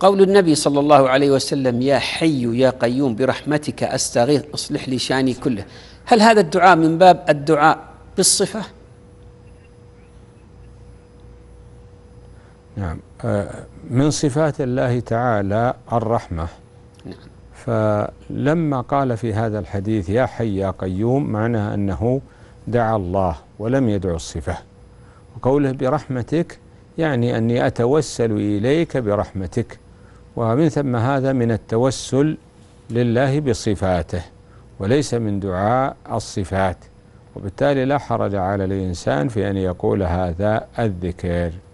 قول النبي صلى الله عليه وسلم يا حي يا قيوم برحمتك استغيث اصلح لي شاني كله هل هذا الدعاء من باب الدعاء بالصفه نعم آه، من صفات الله تعالى الرحمه نعم فلما قال في هذا الحديث يا حي يا قيوم معنى انه دعا الله ولم يدعو الصفه وقوله برحمتك يعني أني أتوسل إليك برحمتك ومن ثم هذا من التوسل لله بصفاته وليس من دعاء الصفات وبالتالي لا حرج على الإنسان في أن يقول هذا الذكر